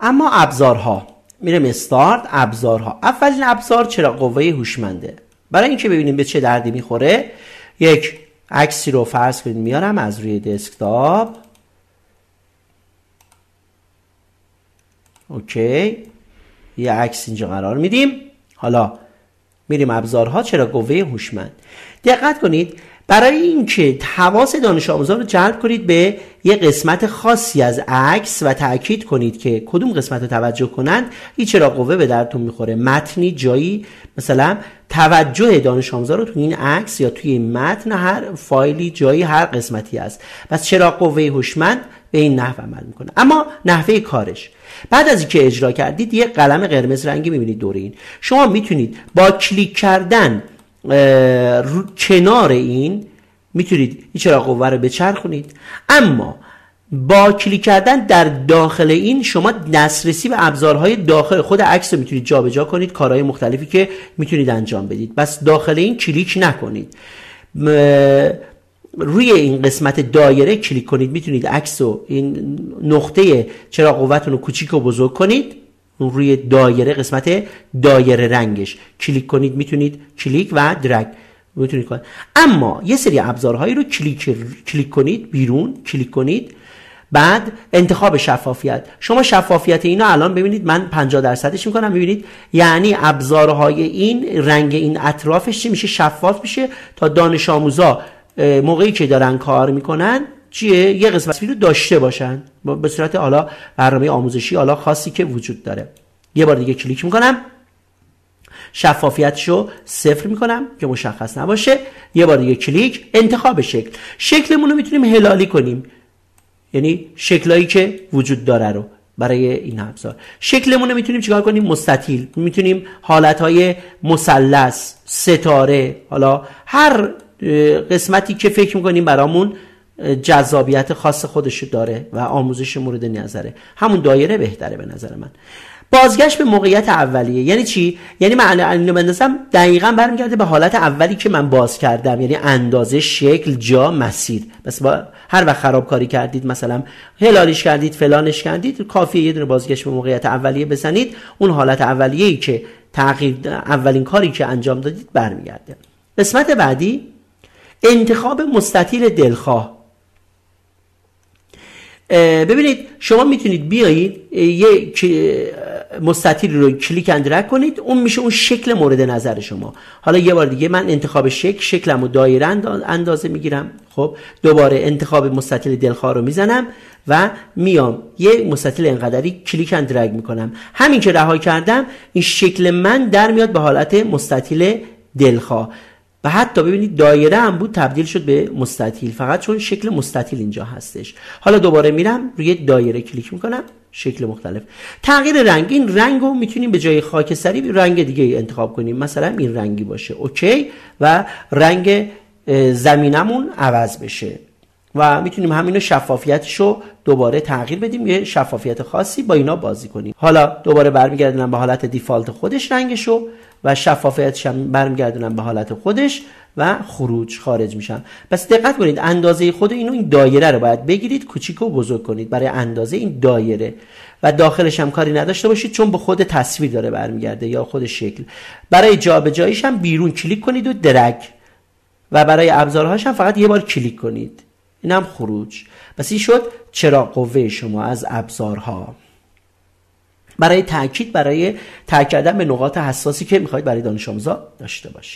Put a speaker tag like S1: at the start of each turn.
S1: اما ابزارها میرم استارت ابزارها اولین ابزار چرا قوه هوشمنده برای اینکه ببینیم به چه دردی میخوره یک عکسی رو فرض کنید میارم از روی دسکتاپ اوکی یه عکس اینجا قرار میدیم حالا میریم ابزارها چرا قوه هوشمند دقت کنید برای اینکه حواس دانش آموزان رو جلب کنید به یه قسمت خاصی از عکس و تاکید کنید که کدوم قسمت رو توجه کنند این چرا قوه به درتون میخوره متنی جایی مثلا توجه دانش آموزا رو تو این عکس یا توی این متن هر فایلی جایی هر قسمتی است پس چرا قوه هوشمند به این نحو عمل میکنه اما نحوه کارش بعد از اینکه اجرا کردید یه قلم قرمز رنگی میبینید دور این شما میتونید با کلیک کردن کنار این میتونید این چرا قوه رو بچرخونید اما با کلیک کردن در داخل این شما دسترسی به ابزارهای داخل خود عکس رو میتونید جابجا کنید کارهای مختلفی که میتونید انجام بدید بس داخل این کلیک نکنید روی این قسمت دایره کلیک کنید میتونید عکس و این نقطه چرا قوتون رو کوچیک و بزرگ کنید روی دایره قسمت دایره رنگش کلیک کنید میتونید کلیک و درگ میتونید کنید اما یه سری ابزارهایی رو کلیک کلیک کنید بیرون کلیک کنید بعد انتخاب شفافیت شما شفافیت اینا الان ببینید من 50 درصدش میکنم ببینید یعنی ابزارهای این رنگ این اطرافش چی میشه شفاف میشه تا دانش آموزا موقعی که دارن کار میکنن چیه یه قسمت رو داشته باشن به صورت حالا برنامه آموزشی حالا خاصی که وجود داره یه بار دیگه کلیک میکنم شفافیتشو صفر میکنم که مشخص نباشه یه بار دیگه کلیک انتخاب شکل شکلمون رو میتونیم هلالی کنیم یعنی شکلایی که وجود داره رو برای این ابزار شکلمون رو میتونیم چیکار کنیم مستطیل میتونیم حالتهای مثلث ستاره حالا هر قسمتی که فکر میکنیم برامون جذابیت خاص خودشو داره و آموزش مورد نظره همون دایره بهتره به نظر من بازگشت به موقعیت اولیه یعنی چی یعنی من اینو بندازم دقیقا برمیگرده به حالت اولی که من باز کردم یعنی اندازه شکل جا مسیر مثلا هر وقت خرابکاری کردید مثلا هلالیش کردید فلانش کردید کافیه یه دونه بازگشت به موقعیت اولیه بزنید اون حالت اولیه ای که تغییر اولین کاری که انجام دادید برمیگرده قسمت بعدی انتخاب مستطیل دلخواه ببینید شما میتونید بیایید یه مستطیل رو کلیک اندرک کنید اون میشه اون شکل مورد نظر شما حالا یه بار دیگه من انتخاب شکل شکلم رو دایره اندازه میگیرم خب دوباره انتخاب مستطیل دلخواه رو میزنم و میام یه مستطیل انقدری کلیک اندرک میکنم همین که رها کردم این شکل من در میاد به حالت مستطیل دلخواه و حتی ببینید دایره هم بود تبدیل شد به مستطیل فقط چون شکل مستطیل اینجا هستش حالا دوباره میرم روی دایره کلیک میکنم شکل مختلف تغییر رنگ این رنگ رو میتونیم به جای خاکستری رنگ دیگه انتخاب کنیم مثلا این رنگی باشه اوکی و رنگ زمینمون عوض بشه و میتونیم همینو شفافیتشو دوباره تغییر بدیم یه شفافیت خاصی با اینا بازی کنیم حالا دوباره برمیگردونم به حالت دیفالت خودش رنگشو و شفافیتش هم برمیگردونم به حالت خودش و خروج خارج میشن پس دقت کنید اندازه خود اینو این دایره رو باید بگیرید کوچیک و بزرگ کنید برای اندازه این دایره و داخلش هم کاری نداشته باشید چون به خود تصویر داره برمیگرده یا خود شکل برای جابجاییش هم بیرون کلیک کنید و درک و برای ابزارهاش هم فقط یه بار کلیک کنید اینم خروج پس این شد چرا قوه شما از ابزارها برای تاکید برای تاکید به نقاط حساسی که میخواید برای دانش آموزا داشته باشید